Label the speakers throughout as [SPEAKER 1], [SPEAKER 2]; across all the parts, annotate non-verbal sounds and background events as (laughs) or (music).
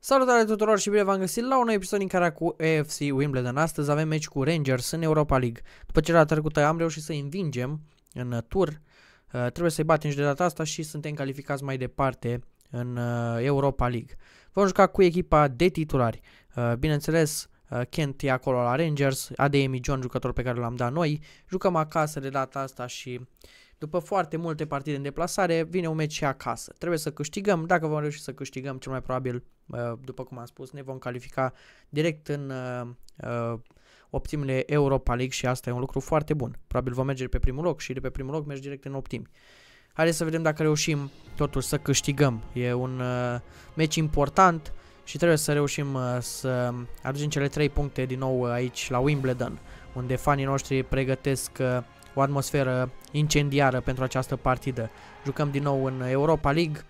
[SPEAKER 1] Salutare tuturor și bine v-am găsit la un nou episod din care cu EFC Wimbledon. Astăzi avem meci cu Rangers în Europa League. După ce la trecută am reușit să învingem în uh, tur, uh, trebuie să-i batem și de data asta și suntem calificați mai departe în uh, Europa League. Vom juca cu echipa de titulari. bineînțeles, Kent e acolo la Rangers, ADM John, jucător pe care l-am dat noi. Jucăm acasă de data asta și după foarte multe partide în deplasare, vine un meci și acasă. Trebuie să câștigăm, dacă vom reuși să câștigăm, cel mai probabil, după cum am spus, ne vom califica direct în uh, uh, optimile Europa League și asta e un lucru foarte bun. Probabil vom merge pe primul loc și de pe primul loc mergi direct în optimi. Haideți să vedem dacă reușim totul să câștigăm. E un uh, meci important și trebuie să reușim să aducem cele 3 puncte din nou aici la Wimbledon, unde fanii noștri pregătesc o atmosferă incendiară pentru această partidă. Jucăm din nou în Europa League.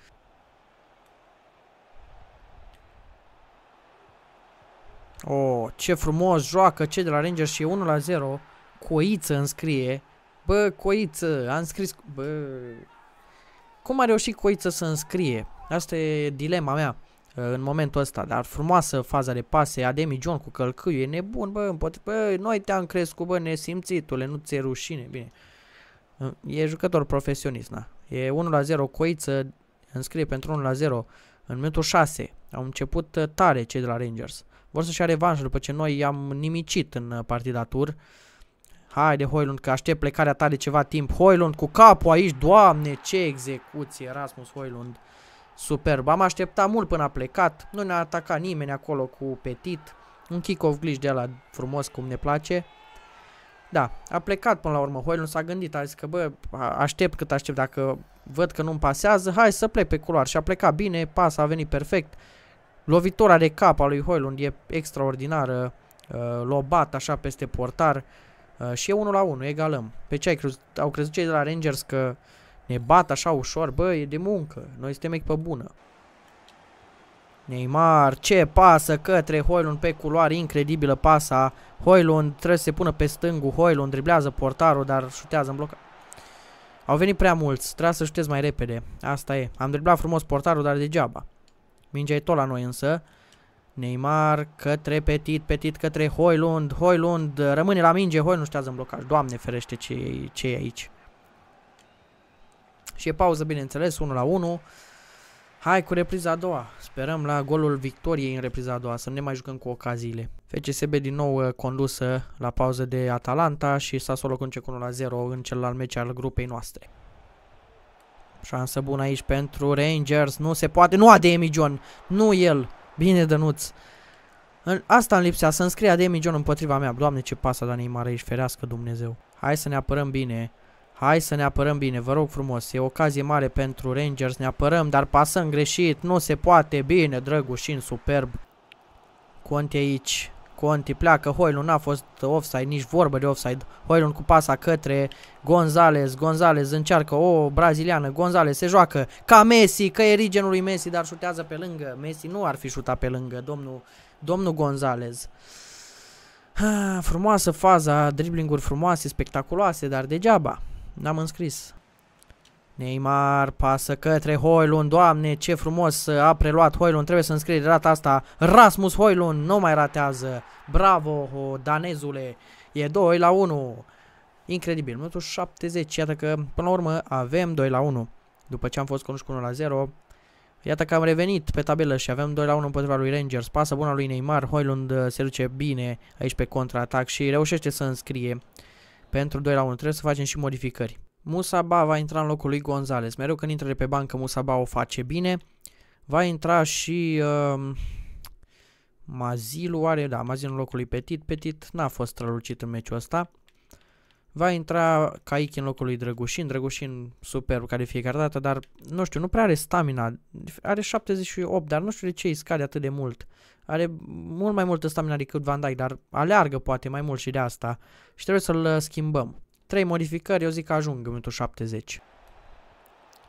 [SPEAKER 1] Oh, ce frumos joacă cei de la Rangers și e 1 la 0. Coiță înscrie. Bă, Coiță, a înscris... Bă... Cum a reușit Coiță să înscrie? Asta e dilema mea în momentul ăsta, dar frumoasă faza de pase, Ademi John cu călcâiul, e nebun, bă, împotri, bă, noi te-am crescut, bă, nesimțitule, nu ți-e rușine, bine. E jucător profesionist, na. E 1 la 0, Coiță înscrie pentru 1 la 0 în minutul 6. Au început uh, tare cei de la Rangers. Vor să-și ia revanșă după ce noi i-am nimicit în uh, partida tur. Haide, Hoylund, că aștept plecarea ta de ceva timp. Hoylund cu capul aici, doamne, ce execuție, Rasmus Hoylund. Uh, Superb, am așteptat mult până a plecat, nu ne-a atacat nimeni acolo cu petit, un kick-off glitch de la frumos cum ne place. Da, a plecat până la urmă, Hoyle nu s-a gândit, a zis că bă, aștept cât aștept, dacă văd că nu-mi pasează, hai să plec pe culoar și a plecat bine, pas a venit perfect. Lovitura de cap a lui Hoylund e extraordinară, uh, lobat așa peste portar uh, și e 1 la 1, egalăm. Pe ce ai crezut? Au crezut cei de la Rangers că uh, ne bat așa ușor, bă, e de muncă. Noi suntem echipă bună. Neymar, ce pasă către Hoylund pe culoare, incredibilă pasa. Hoylund trebuie să se pună pe stângul, Hoylund driblează portarul, dar șutează în bloc. Au venit prea mulți, trebuie să șutez mai repede. Asta e. Am driblat frumos portarul, dar degeaba. Mingea e tot la noi însă. Neymar către Petit, Petit către Hoylund, Hoylund rămâne la minge, Hoylund ștează în blocaj. Doamne ferește ce e, ce e aici. Și e pauză, bineînțeles, 1 la 1. Hai cu repriza a doua. Sperăm la golul victoriei în repriza a doua, să nu ne mai jucăm cu ocaziile. FCSB din nou uh, condusă la pauză de Atalanta și Sassuolo solo cu 1 la 0 în celălalt meci al grupei noastre. Șansă bună aici pentru Rangers. Nu se poate. Nu Ademi John. Nu el. Bine, Dănuț. asta în lipsea. Să înscrie Ademi John împotriva mea. Doamne, ce pasă Dani Neymar aici. Ferească Dumnezeu. Hai să ne apărăm bine. Hai să ne apărăm bine, vă rog frumos, e ocazie mare pentru Rangers, ne apărăm, dar pasăm greșit, nu se poate, bine, Drăgușin, superb. Conte aici, Conti pleacă, Hoylund n-a fost offside, nici vorbă de offside. Hoylund cu pasa către Gonzales, Gonzales încearcă o braziliană, Gonzales se joacă ca Messi, că e rigenul lui Messi, dar șutează pe lângă. Messi nu ar fi șutat pe lângă, domnul, domnul Gonzales. (sighs) Frumoasă faza, dribbling-uri frumoase, spectaculoase, dar degeaba. N-am înscris. Neymar pasă către Hoylund. Doamne, ce frumos a preluat Hoylund. Trebuie să înscrie rata asta. Rasmus Hoylund nu mai ratează. Bravo, danezule. E 2 la 1. Incredibil. Minutul 70. Iată că, până la urmă, avem 2 la 1. După ce am fost conuși cu 1 la 0, Iată că am revenit pe tabelă și avem 2 la 1 împotriva lui Rangers. Pasă bună lui Neymar, Hoylund uh, se duce bine aici pe contraatac și reușește să înscrie pentru 2 la 1 trebuie să facem și modificări. Musaba va intra în locul lui Gonzales. Mereu când intră de pe bancă, Musaba o face bine. Va intra și uh, Mazilu, are, da, Mazilu în locul lui Petit. Petit n-a fost strălucit în meciul ăsta va intra Caic în locul lui Drăgușin, Drăgușin superb care de fiecare dată, dar nu știu, nu prea are stamina, are 78, dar nu știu de ce îi scade atât de mult. Are mult mai multă stamina decât Van Dijk, dar aleargă poate mai mult și de asta și trebuie să-l uh, schimbăm. 3 modificări, eu zic că ajung în minutul 70.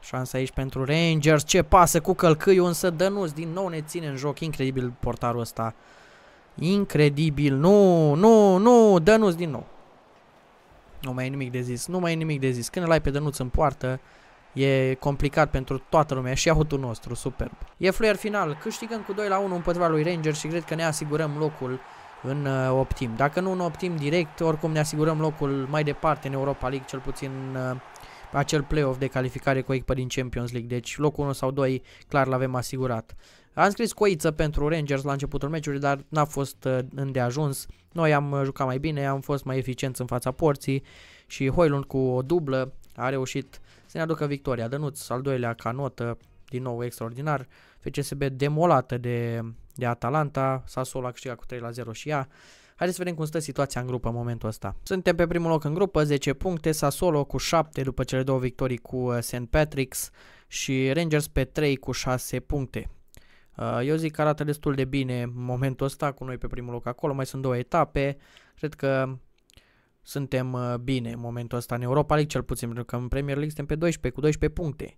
[SPEAKER 1] Șansa aici pentru Rangers, ce pasă cu călcâiul, însă Dănuț din nou ne ține în joc, incredibil portarul ăsta. Incredibil, nu, nu, nu, Dănuț din nou. Nu mai e nimic de zis, nu mai e nimic de zis. Când îl ai pe Dănuț în poartă, E complicat pentru toată lumea și autul nostru, superb. E fluier final, câștigăm cu 2 la 1 împotriva lui Ranger și cred că ne asigurăm locul în uh, optim. Dacă nu în optim direct, oricum ne asigurăm locul mai departe în Europa League, cel puțin uh, acel play-off de calificare cu echipa echipă din Champions League. Deci locul 1 sau 2 clar l-avem asigurat. Am scris coiță pentru Rangers la începutul meciului, dar n-a fost uh, îndeajuns. Noi am uh, jucat mai bine, am fost mai eficienți în fața porții și Hoylund cu o dublă a reușit să ne aducă victoria. Dănuț, al doilea ca notă, din nou extraordinar. FCSB demolată de, de Atalanta, Sassuolo a câștigat cu 3 la 0 și ea. Haideți să vedem cum stă situația în grupă în momentul ăsta. Suntem pe primul loc în grupă, 10 puncte, Sassuolo cu 7 după cele două victorii cu uh, St. Patrick's și Rangers pe 3 cu 6 puncte. Uh, eu zic că arată destul de bine în momentul ăsta cu noi pe primul loc acolo, mai sunt două etape, cred că suntem uh, bine în momentul ăsta în Europa League cel puțin, pentru că în Premier League suntem pe 12, cu 12 puncte.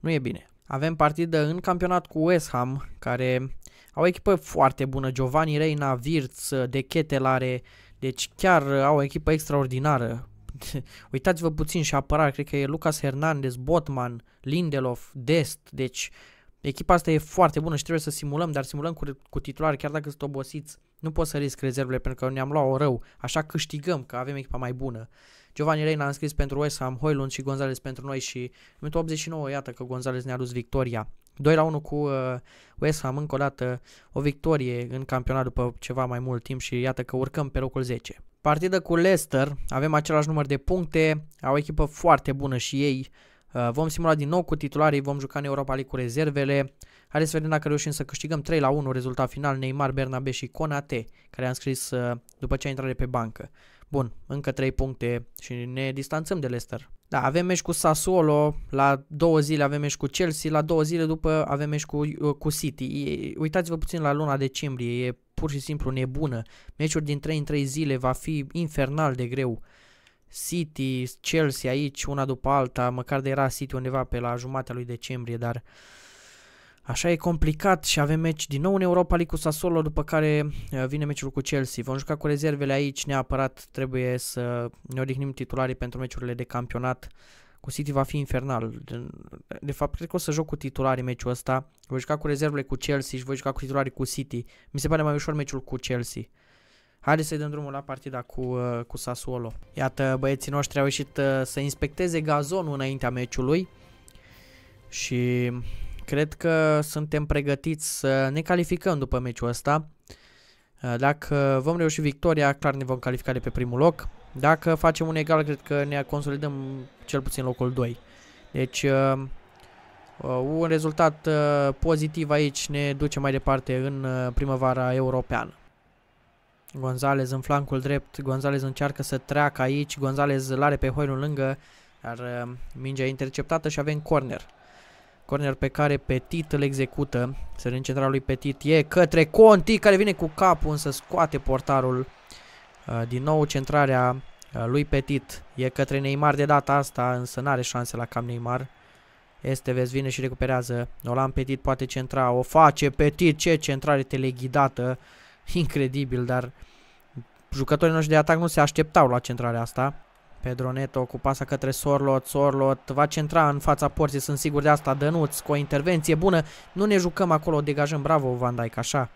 [SPEAKER 1] Nu e bine. Avem partidă în campionat cu West Ham, care au o echipă foarte bună, Giovanni Reina, Virț, uh, De Chetelare, deci chiar au o echipă extraordinară. (laughs) Uitați-vă puțin și apărare, cred că e Lucas Hernandez, Botman, Lindelof, Dest, deci Echipa asta e foarte bună și trebuie să simulăm, dar simulăm cu, cu titulari, chiar dacă sunt obosiți. Nu poți să risc rezervele pentru că ne-am luat-o rău. Așa câștigăm, că avem echipa mai bună. Giovanni Reina a înscris pentru West Ham, Hoylund și Gonzalez pentru noi și în 89, iată că Gonzalez ne-a dus victoria. 2 la 1 cu uh, West Ham, încă o dată o victorie în campionat după ceva mai mult timp și iată că urcăm pe locul 10. Partidă cu Leicester, avem același număr de puncte, au o echipă foarte bună și ei, Uh, vom simula din nou cu titularii, vom juca în Europa League cu rezervele. Haideți să vedem dacă reușim să câștigăm 3 la 1 rezultat final Neymar, Bernabe și Conate, care am scris uh, după ce a intrat de pe bancă. Bun, încă 3 puncte și ne distanțăm de Leicester. Da, avem meci cu Sassuolo, la două zile avem meci cu Chelsea, la două zile după avem meci cu, uh, cu City. Uitați-vă puțin la luna decembrie, e pur și simplu nebună. Meciuri din 3 în 3 zile va fi infernal de greu. City, Chelsea aici, una după alta, măcar de era City undeva pe la jumatea lui decembrie, dar așa e complicat și avem meci din nou în Europa League cu Sassuolo, după care uh, vine meciul cu Chelsea. Vom juca cu rezervele aici, neapărat trebuie să ne odihnim titularii pentru meciurile de campionat. Cu City va fi infernal. De fapt, cred că o să joc cu titularii meciul ăsta. Voi juca cu rezervele cu Chelsea și voi juca cu titularii cu City. Mi se pare mai ușor meciul cu Chelsea. Haideți să-i dăm drumul la partida cu, uh, cu Sassuolo. Iată, băieții noștri au ieșit uh, să inspecteze gazonul înaintea meciului și cred că suntem pregătiți să ne calificăm după meciul ăsta. Uh, dacă vom reuși victoria, clar ne vom califica de pe primul loc. Dacă facem un egal, cred că ne consolidăm cel puțin locul 2. Deci, un rezultat pozitiv aici ne duce mai departe în primăvara europeană. Gonzalez în flancul drept, Gonzalez încearcă să treacă aici, Gonzalez l-are pe Hoilun lângă, dar uh, mingea e interceptată și avem corner. Corner pe care Petit îl execută, se centralul lui Petit e către Conti care vine cu capul însă scoate portarul. Uh, din nou centrarea uh, lui Petit e către Neymar de data asta, însă n-are șanse la cam Neymar. Este vezi vine și recuperează. Nolan Petit poate centra, o face Petit, ce centrare teleghidată incredibil, dar jucătorii noștri de atac nu se așteptau la centrarea asta. Pedro Neto cu pasa către Sorlot, Sorlot va centra în fața porții, sunt sigur de asta, Dănuț cu o intervenție bună, nu ne jucăm acolo, degajăm, bravo Van Dijk, așa.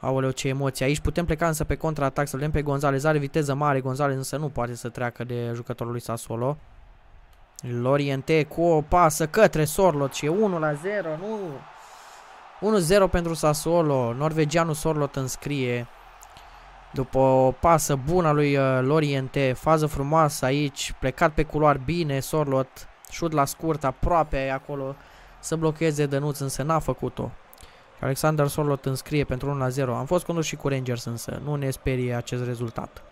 [SPEAKER 1] Aoleu, ce emoție aici, putem pleca însă pe contraatac, să vedem pe Gonzalez, are viteză mare, Gonzalez însă nu poate să treacă de jucătorul lui Sassuolo. Loriente cu o pasă către Sorlot și e 1 la 0, nu... 1-0 pentru Sassuolo, norvegianul Sorlot înscrie după o pasă bună lui uh, Loriente, fază frumoasă aici, plecat pe culoar bine, Sorlot, șut la scurt, aproape acolo, să blocheze Dănuț, însă n-a făcut-o. Alexander Sorlot înscrie pentru 1-0. Am fost condus și cu Rangers însă, nu ne sperie acest rezultat.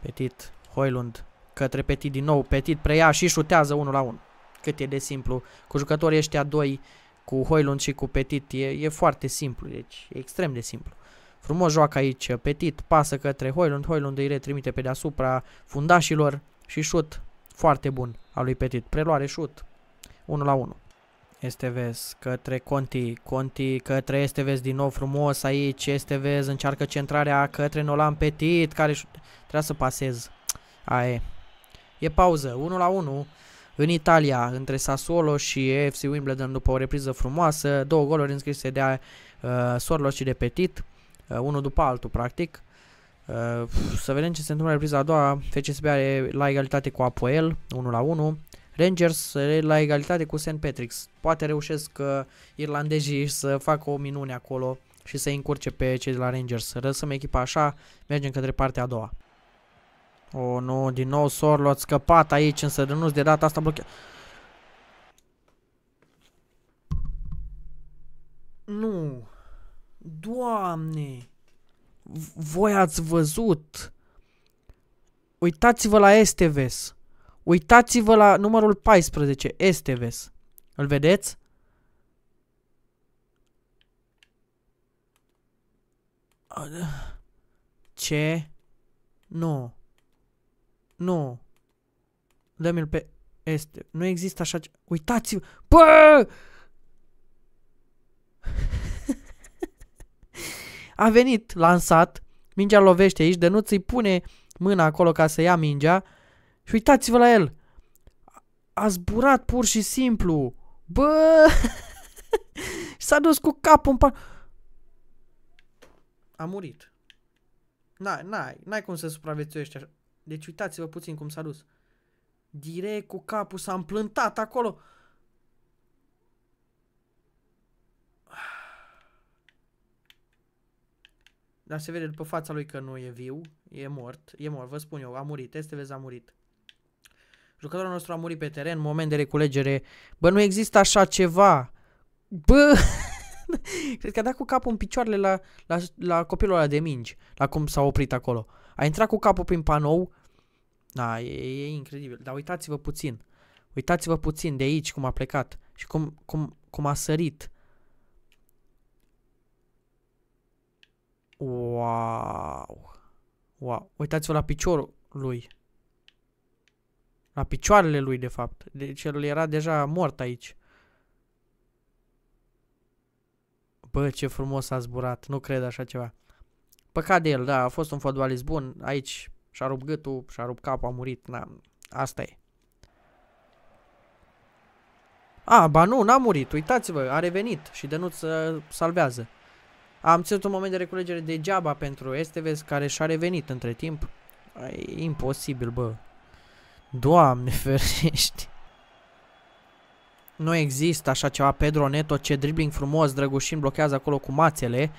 [SPEAKER 1] Petit, Hoilund, către Petit din nou, Petit preia și șutează 1-1. Cât e de simplu, cu jucătorii ăștia doi cu Hoylund și cu Petit. E, e foarte simplu, deci e extrem de simplu. Frumos joacă aici Petit, pasă către Hoylund, Hoylund îi retrimite pe deasupra fundașilor și șut foarte bun al lui Petit. Preluare, șut, 1 la 1. Esteves către Conti, Conti către Esteves din nou frumos aici, Esteves încearcă centrarea către Nolan Petit care trebuie să pasez. e. E pauză, 1 la 1. În Italia, între Sassuolo și FC Wimbledon, după o repriză frumoasă, două goluri înscrise de uh, Sorlo și de Petit, uh, unul după altul, practic. Uh, să vedem ce se întâmplă în repriza a doua. FCSB are la egalitate cu Apoel, 1 la 1. Rangers la egalitate cu St. Patrick's. Poate reușesc uh, irlandezii să facă o minune acolo și să încurce pe cei de la Rangers. Răsăm echipa așa, mergem către partea a doua. Oh, nu, din nou Sorlo, a scăpat aici, însă Renuț de data asta blochează. Nu. Doamne. Voi ați văzut. Uitați-vă la Esteves. Uitați-vă la numărul 14, Esteves. Îl vedeți? Da. Ce? Nu. Nu. Dă-mi-l pe... Este. Nu există așa ce... Uitați-vă! Bă! A venit, lansat, mingea lovește aici, de nu ți pune mâna acolo ca să ia mingea și uitați-vă la el. A zburat pur și simplu. Bă! S-a dus cu capul în pa... A murit. N-ai, n-ai, n-ai cum să supraviețuiești așa. Deci uitați-vă puțin cum s-a dus. Direct cu capul s-a împlântat acolo. Dar se vede după fața lui că nu e viu, e mort, e mort, vă spun eu, a murit, este vezi, a murit. Jucătorul nostru a murit pe teren, moment de reculegere. Bă, nu există așa ceva. Bă! (laughs) Cred că a dat cu capul în picioarele la, la, la copilul ăla de mingi, la cum s-a oprit acolo. A intrat cu capul prin panou. Da, e, e incredibil. Dar uitați-vă puțin. Uitați-vă puțin de aici cum a plecat și cum, cum, cum a sărit. Wow. Wow. Uitați-vă la piciorul lui. La picioarele lui, de fapt. Deci el era deja mort aici. Bă, ce frumos a zburat. Nu cred așa ceva. Păcat de el, da, a fost un fotbalist bun, aici și-a rupt gâtul, și-a rupt capul, a murit, na, asta e. A, ba nu, n-a murit, uitați-vă, a revenit și Dănuț uh, salvează. Am ținut un moment de reculegere degeaba pentru Esteves care și-a revenit între timp. E imposibil, bă. Doamne (laughs) ferești. Nu există așa ceva. Pedro Neto, ce dribling frumos, drăgușin, blochează acolo cu mațele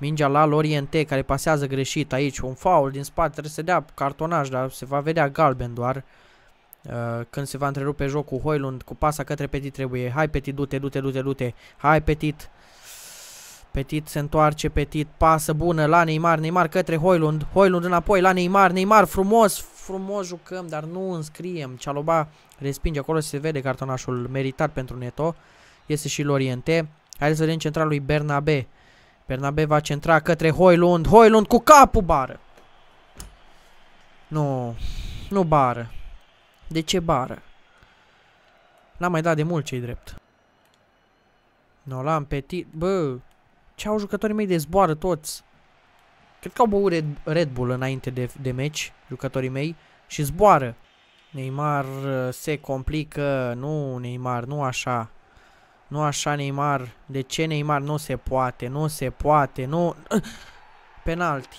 [SPEAKER 1] Mingea la Loriente care pasează greșit aici, un foul din spate, trebuie să dea cartonaj, dar se va vedea galben doar. Uh, când se va întrerupe jocul Hoilund cu pasa către Petit trebuie. Hai Petit, du-te, du-te, du-te, du-te. Hai Petit. Petit se întoarce, Petit pasă bună la Neymar, Neymar către Hoilund, Hoilund înapoi la Neymar, Neymar frumos, frumos jucăm, dar nu înscriem. Cealoba respinge acolo, se vede cartonașul meritat pentru Neto. Este și Loriente. Hai să vedem centralul lui Bernabe. Bernabe va centra către Hoilund. Hoilund cu capul bară. Nu. Nu bară. De ce bară? N-am mai dat de mult cei drept. Nu l-am Petit. Bă. Ce au jucătorii mei de zboară toți? Cred că au băut Red, Red Bull înainte de, de meci, jucătorii mei, și zboară. Neymar uh, se complică. Nu, Neymar, nu așa. Nu așa Neymar, de ce Neymar? Nu se poate, nu se poate, nu... (clears throat) Penalti.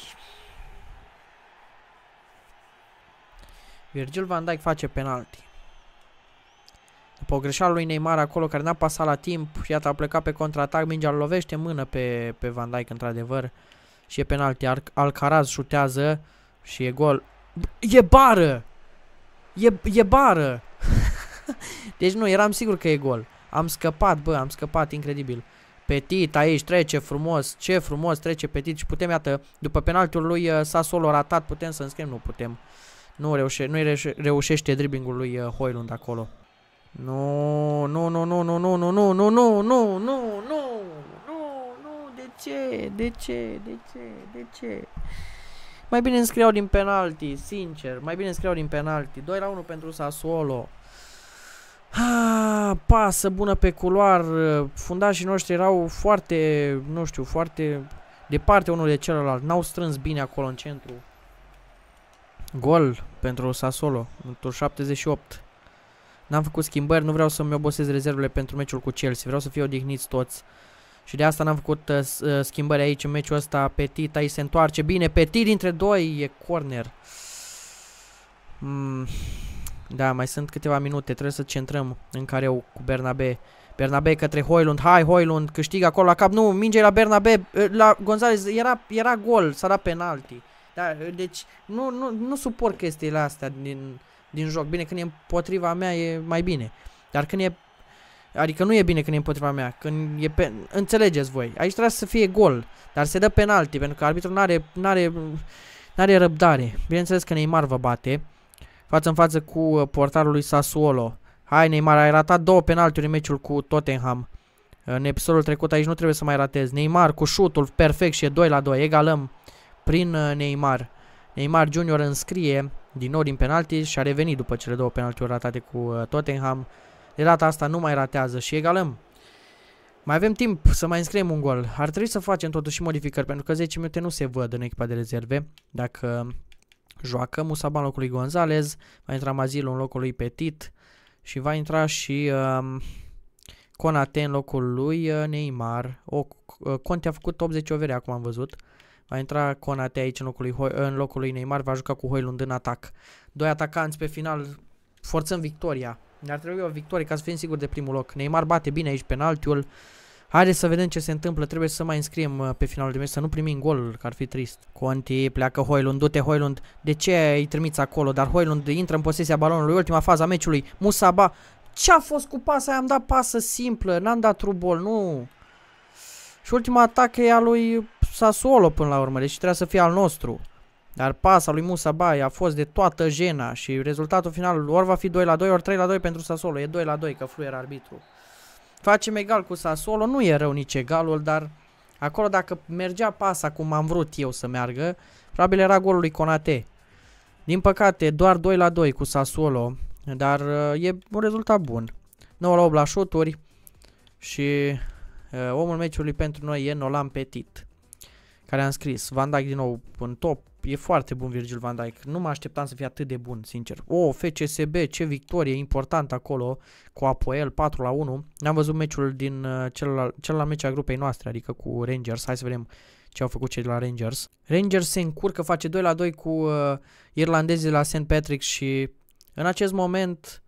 [SPEAKER 1] Virgil van Dijk face penalti. După o greșeală lui Neymar acolo care n-a pasat la timp, iată a plecat pe contraatac, mingea lovește mână pe, pe Van Dijk într-adevăr și e penalti. Al Alcaraz șutează și e gol. E bară! E, e bară! (laughs) deci nu, eram sigur că e gol. Am scăpat, bă, am scăpat, incredibil. Petit aici trece frumos, ce frumos trece Petit și putem, iată, după penaltiul lui uh, solo ratat, putem să înscriem, nu putem. Nu reușe, nu reușe, reușește dribbingul lui Hoylund acolo. Nu, nu, nu, nu, nu, nu, nu, nu, nu, nu, nu, nu, nu, nu, de ce, de ce, de ce, de ce? Mai bine înscriau din penalti, sincer, mai bine înscriau din penalti. 2 la 1 pentru Sassuolo. Ah, pasă bună pe culoar, fundașii noștri erau foarte, nu știu, foarte departe unul de celălalt, n-au strâns bine acolo în centru. Gol pentru Sasolo, în tur 78. N-am făcut schimbări, nu vreau să-mi obosez rezervele pentru meciul cu Chelsea, vreau să fiu odihniți toți. Și de asta n-am făcut uh, uh schimbări aici în meciul ăsta. Petit aici se întoarce bine, Petit dintre doi, e corner. Mm. Da, mai sunt câteva minute, trebuie să centrăm în care eu cu Bernabe. Bernabe către Hoylund, hai Hoylund, câștigă acolo la cap, nu, mingea la Bernabe, la Gonzalez, era, era gol, s-a dat penalti. Da, deci nu, nu, nu suport chestiile astea din, din joc. Bine, când e împotriva mea e mai bine. Dar când e Adică nu e bine când e împotriva mea, când e pe... Înțelegeți voi, aici trebuie să fie gol, dar se dă penalti, pentru că arbitrul nu are, n-are, n-are răbdare. Bineînțeles că Neymar vă bate, față în față cu uh, portarul lui Sassuolo. Hai Neymar, ai ratat două penaltiuri în meciul cu Tottenham. Uh, în episodul trecut aici nu trebuie să mai ratezi. Neymar cu șutul perfect și e 2 la 2. Egalăm prin uh, Neymar. Neymar Junior înscrie din nou din penalti și a revenit după cele două penaltiuri ratate cu Tottenham. De data asta nu mai ratează și egalăm. Mai avem timp să mai înscriem un gol. Ar trebui să facem totuși modificări pentru că 10 minute nu se văd în echipa de rezerve. Dacă joacă Musaba în locul lui Gonzalez, va intra Mazil în locul lui Petit și va intra și um, Conate în locul lui uh, Neymar. O, uh, Conte a făcut 80 overe, acum am văzut. Va intra Conate aici în locul, lui, în locul lui Neymar, va juca cu Hoylund în atac. Doi atacanți pe final, forțăm victoria. Ne-ar trebui o victorie ca să fim siguri de primul loc. Neymar bate bine aici penaltiul. Haideți să vedem ce se întâmplă, trebuie să mai înscriem uh, pe finalul de meci, să nu primim gol, că ar fi trist. Conti pleacă Hoilund, du-te Hoilund, de ce îi trimiți acolo? Dar Hoilund intră în posesia balonului, ultima fază a meciului, Musaba. Ce a fost cu pasa aia? Am dat pasă simplă, n-am dat trubol, nu. Și ultima atac e a lui Sassuolo până la urmă, deci trebuie să fie al nostru. Dar pasa lui Musabai a fost de toată jena și rezultatul final ori va fi 2 la 2, ori 3 la 2 pentru Sassuolo. E 2 la 2 că fluier arbitru. Facem egal cu Sassuolo, nu e rău nici egalul, dar acolo dacă mergea pasa cum am vrut eu să meargă, probabil era golul lui Conate. Din păcate, doar 2 la 2 cu Sassuolo, dar uh, e un rezultat bun. 9 la 8 la șuturi și uh, omul meciului pentru noi e Nolan Petit, care a scris Van Dijk din nou în top, e foarte bun Virgil van Dijk. Nu mă așteptam să fie atât de bun, sincer. O, oh, FCSB, ce victorie importantă acolo cu Apoel 4 la 1. N-am văzut meciul din uh, celălalt, celălalt meci a grupei noastre, adică cu Rangers. Hai să vedem ce au făcut cei de la Rangers. Rangers se încurcă, face 2 la 2 cu uh, irlandezii de la St. Patrick și în acest moment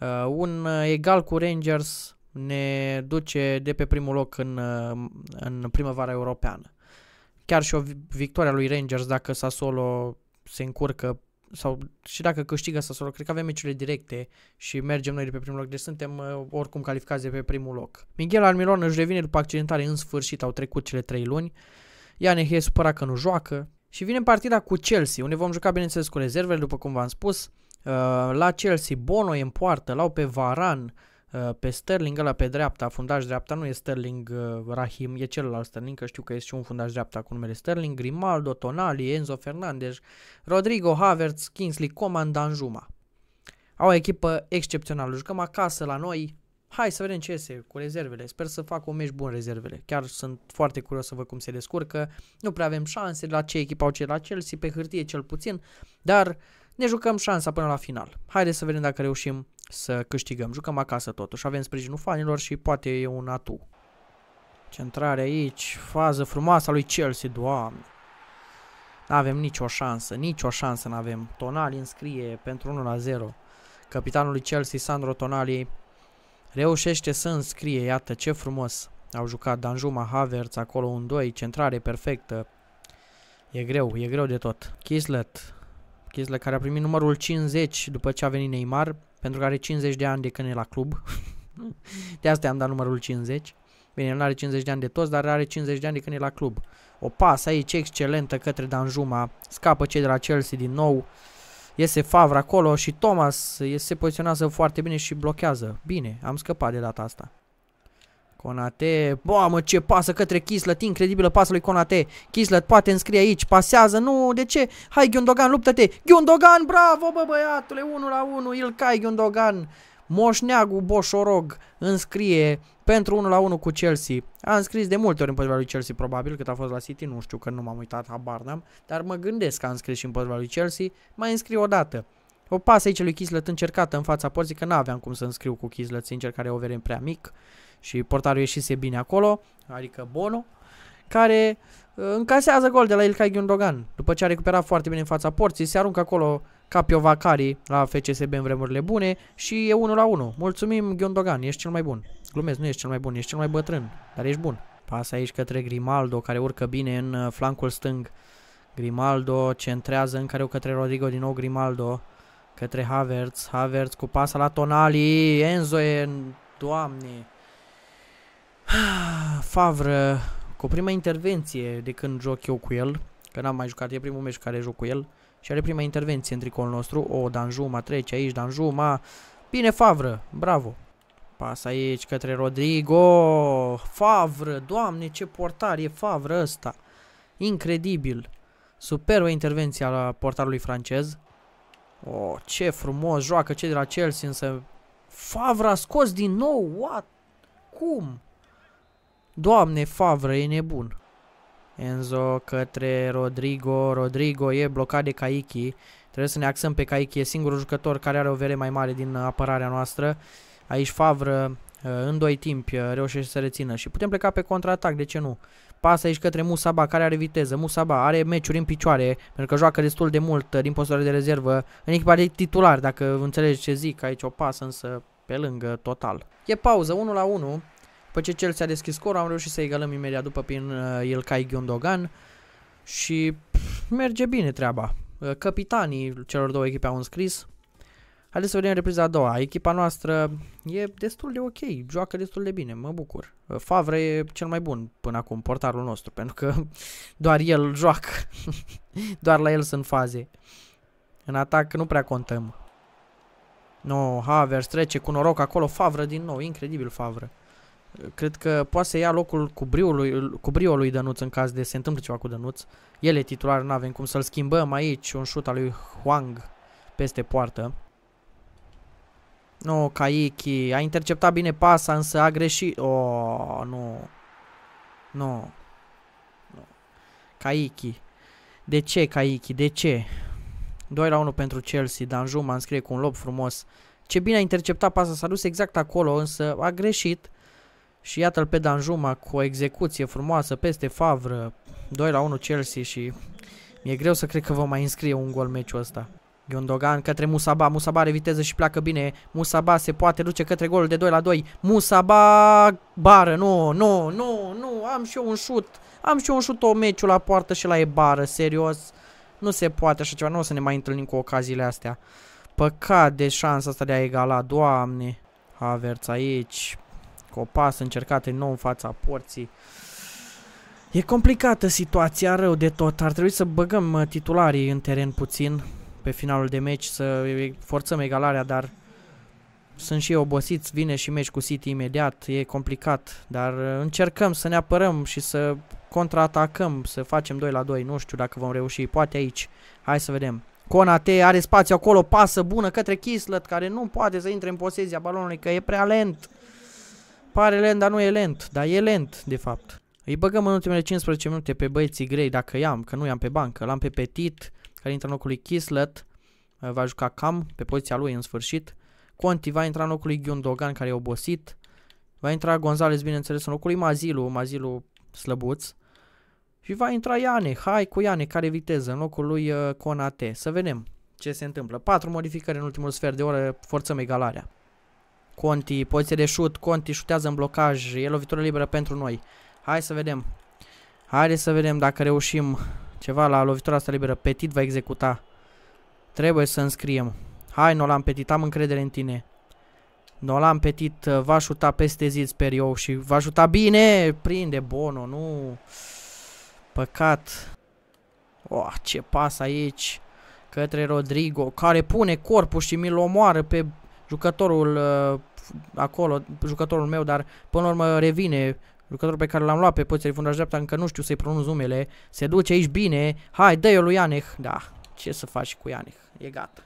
[SPEAKER 1] uh, un uh, egal cu Rangers ne duce de pe primul loc în, uh, în primăvara europeană chiar și o victoria lui Rangers dacă Sassolo se încurcă sau și dacă câștigă Sassolo, cred că avem meciurile directe și mergem noi de pe primul loc, deci suntem uh, oricum calificați de pe primul loc. Miguel Almiron își revine după accidentare, în sfârșit au trecut cele trei luni. Iane e supărat că nu joacă și vine partida cu Chelsea, unde vom juca bineînțeles cu rezervele, după cum v-am spus. Uh, la Chelsea, Bono e în poartă, l-au pe Varan, Uh, pe Sterling, ăla pe dreapta, fundaș dreapta, nu e Sterling uh, Rahim, e celălalt Sterling, că știu că este și un fundaș dreapta cu numele Sterling, Grimaldo, Tonali, Enzo Fernandez, Rodrigo, Havertz, Kingsley, Coman, Danjuma. Au o echipă excepțională, jucăm acasă la noi, hai să vedem ce iese cu rezervele, sper să fac un meci bun rezervele, chiar sunt foarte curios să văd cum se descurcă, nu prea avem șanse la ce echipă au cei la Chelsea, pe hârtie cel puțin, dar ne jucăm șansa până la final. Haideți să vedem dacă reușim să câștigăm. Jucăm acasă totuși, avem sprijinul fanilor și poate e un atu. Centrare aici, fază frumoasă a lui Chelsea, doamne. N-avem nicio șansă, nicio șansă n-avem. Tonali înscrie pentru 1 la 0. Capitanul lui Chelsea, Sandro Tonali, reușește să înscrie, iată ce frumos. Au jucat Danjuma, Havertz, acolo un 2, centrare perfectă. E greu, e greu de tot. Kislet, Kislet care a primit numărul 50 după ce a venit Neymar, pentru că are 50 de ani de când e la club. de asta am dat numărul 50. Bine, el nu are 50 de ani de toți, dar are 50 de ani de când e la club. O pasă aici excelentă către Danjuma, scapă cei de la Chelsea din nou, iese Favre acolo și Thomas se poziționează foarte bine și blochează. Bine, am scăpat de data asta. Conate, boamă ce pasă către Kislet, incredibilă pasă lui Conate. Kislet poate înscrie aici, pasează, nu, de ce? Hai Gundogan, luptă-te! Gundogan, bravo bă băiatule, 1 la 1, il cai Gundogan. Moșneagu Boșorog înscrie pentru 1 la 1 cu Chelsea. A înscris de multe ori în lui Chelsea probabil, cât a fost la City, nu știu că nu m-am uitat, habar n-am, dar mă gândesc că a înscris și în lui Chelsea, mai înscrie o dată. O pasă aici lui Kislet încercată în fața porții, că n-aveam cum să înscriu cu Kislet, sincer, care e over prea mic și portarul ieșise bine acolo, adică Bono, care uh, încasează gol de la Ilkay Gundogan. După ce a recuperat foarte bine în fața porții, se aruncă acolo ca Piovacari la FCSB în vremurile bune și e 1 la 1. Mulțumim Gundogan, ești cel mai bun. Glumesc, nu ești cel mai bun, ești cel mai bătrân, dar ești bun. Pasă aici către Grimaldo care urcă bine în uh, flancul stâng. Grimaldo centrează în care către Rodrigo din nou Grimaldo către Havertz, Havertz cu pasa la Tonali, Enzo e, doamne, Ah, Favre, cu prima intervenție de când joc eu cu el, că n-am mai jucat, e primul meci care joc cu el, și are prima intervenție în tricolul nostru. O, Danjuma trece aici, Danjuma. Bine, Favre, bravo. Pas aici către Rodrigo. Favre, doamne, ce portar e Favre ăsta. Incredibil. Superbă intervenția la portarului francez. O, ce frumos joacă cei de la Chelsea, însă... Favre a scos din nou, what? Cum? Doamne, Favre e nebun. Enzo către Rodrigo. Rodrigo e blocat de Kaiki. Trebuie să ne axăm pe Kaiki. E singurul jucător care are o vere mai mare din apărarea noastră. Aici Favre uh, în doi timpi uh, reușește să rețină și putem pleca pe contraatac, de ce nu? Pasă aici către Musaba, care are viteză. Musaba are meciuri în picioare, pentru că joacă destul de mult uh, din postul de rezervă în echipa de titular, dacă înțelegi ce zic. Aici o pasă, însă pe lângă total. E pauză, 1 la 1. După ce s a deschis scorul, am reușit să egalăm imediat după prin uh, Ilkay Gundogan și pff, merge bine treaba. Uh, capitanii celor două echipe au înscris. Haideți să vedem repriza a doua. Echipa noastră e destul de ok, joacă destul de bine, mă bucur. Uh, Favre e cel mai bun până acum, portarul nostru, (laughs) pentru că doar el joacă. (laughs) doar la el sunt faze. În atac nu prea contăm. No, Havers trece cu noroc acolo, Favre din nou, incredibil Favre. Cred că poate să ia locul cu briului, cu brio lui Dănuț în caz de se întâmplă ceva cu Dănuț. El e titular, nu avem cum să-l schimbăm aici, un șut al lui Huang peste poartă. Nu, Kaiki a interceptat bine pasa, însă a greșit. Oh, nu. Nu. nu. Kaiki. De ce, Kaiki? De ce? 2 la 1 pentru Chelsea. Danjuma înscrie cu un lob frumos. Ce bine a interceptat pasa, s-a dus exact acolo, însă a greșit. Și iată-l pe Danjuma cu o execuție frumoasă peste Favre, 2 la 1 Chelsea și mi-e greu să cred că vom mai înscrie un gol meciul ăsta. Gondogan către Musaba, Musaba are viteză și pleacă bine, Musaba se poate duce către golul de 2 la 2, Musaba bară, nu, nu, nu, nu, am și eu un șut, am și eu un șut o meciul la poartă și la e bară, serios, nu se poate așa ceva, nu o să ne mai întâlnim cu ocaziile astea. Păcat de șansa asta de a egala, doamne, Havertz aici, Copas încercat din nou în fața porții. E complicată situația, rău de tot. Ar trebui să băgăm uh, titularii în teren puțin pe finalul de meci, să forțăm egalarea, dar sunt și obosiți, vine și meci cu City imediat, e complicat, dar uh, încercăm să ne apărăm și să contraatacăm, să facem 2 la 2, nu știu dacă vom reuși, poate aici. Hai să vedem. Conate are spațiu acolo, pasă bună către Kislet care nu poate să intre în posesia balonului, că e prea lent. Pare lent, dar nu e lent, dar e lent de fapt. Îi băgăm în ultimele 15 minute pe băieții grei dacă i-am, că nu i-am pe bancă. L-am pe Petit, care intră în locul lui Kislet, uh, va juca cam pe poziția lui în sfârșit. Conti va intra în locul lui Gundogan care e obosit. Va intra Gonzales, bineînțeles, în locul lui Mazilu, Mazilu slăbuț. Și va intra Iane, hai cu Iane, care viteză, în locul lui Conate. Uh, Să vedem ce se întâmplă. Patru modificări în ultimul sfert de oră, forțăm egalarea. Conti, poziție de șut, Conti șutează în blocaj, e lovitură liberă pentru noi. Hai să vedem. Haideți să vedem dacă reușim ceva la lovitura asta liberă. Petit va executa. Trebuie să înscriem. Hai Nolan Petit, am încredere în tine. Nolan Petit uh, va șuta peste zid, sper eu, și va șuta bine. Prinde Bono, nu. Păcat. Oh, ce pas aici. Către Rodrigo, care pune corpul și mi-l omoară pe jucătorul uh, acolo jucătorul meu, dar până la urmă revine jucătorul pe care l-am luat pe poziția de fundaș dreapta, încă nu știu să-i pronunț numele, se duce aici bine, hai, dă-i lui Ianech, da, ce să faci cu Ianech, e gata.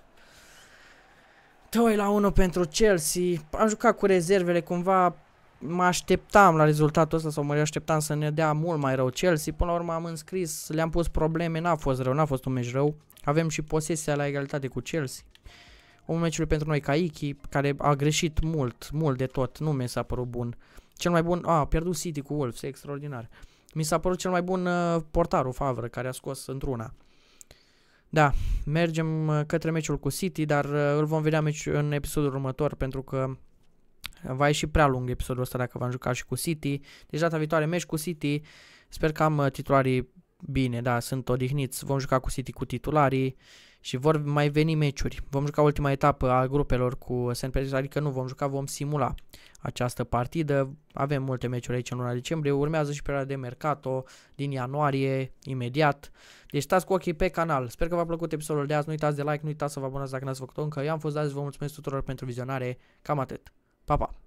[SPEAKER 1] 2 la 1 pentru Chelsea, am jucat cu rezervele, cumva mă așteptam la rezultatul ăsta sau mă așteptam să ne dea mult mai rău Chelsea, până la urmă am înscris, le-am pus probleme, n-a fost rău, n-a fost un meci rău, avem și posesia la egalitate cu Chelsea omul meciului pentru noi, Kaiki, care a greșit mult, mult de tot, nu mi s-a părut bun. Cel mai bun, a, a pierdut City cu Wolves, extraordinar. Mi s-a părut cel mai bun uh, portarul Favre, care a scos într-una. Da, mergem uh, către meciul cu City, dar uh, îl vom vedea meci în episodul următor, pentru că va ieși prea lung episodul ăsta dacă v-am jucat și cu City. Deci data viitoare meci cu City, sper că am uh, titularii bine, da, sunt odihniți, vom juca cu City cu titularii și vor mai veni meciuri. Vom juca ultima etapă a grupelor cu St. Petersburg, adică nu vom juca, vom simula această partidă. Avem multe meciuri aici în luna decembrie, urmează și perioada de mercato din ianuarie, imediat. Deci stați cu ochii pe canal. Sper că v-a plăcut episodul de azi. Nu uitați de like, nu uitați să vă abonați dacă n-ați făcut-o încă. Eu am fost azi, vă mulțumesc tuturor pentru vizionare. Cam atât. Pa, pa!